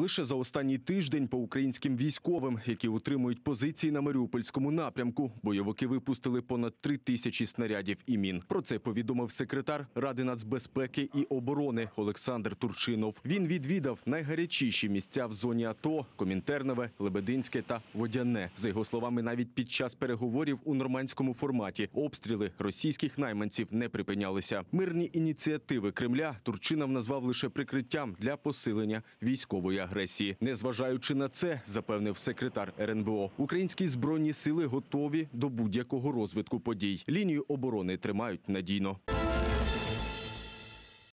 Лише за останній тиждень по українським військовим, які утримують позиції на Маріупольському напрямку, бойовики випустили понад три тисячі снарядів і мін. Про це повідомив секретар Ради нацбезпеки і оборони Олександр Турчинов. Він відвідав найгарячіші місця в зоні АТО Комінтернове, Лебединське та Водяне. За його словами, навіть під час переговорів у нормандському форматі обстріли російських найманців не припинялися. Мирні ініціативи Кремля Турчинов назвав лише прикриттям для посилення військової агресії. Незважаючи на це, запевнив секретар РНБО, українські збройні сили готові до будь-якого розвитку подій. Лінію оборони тримають надійно.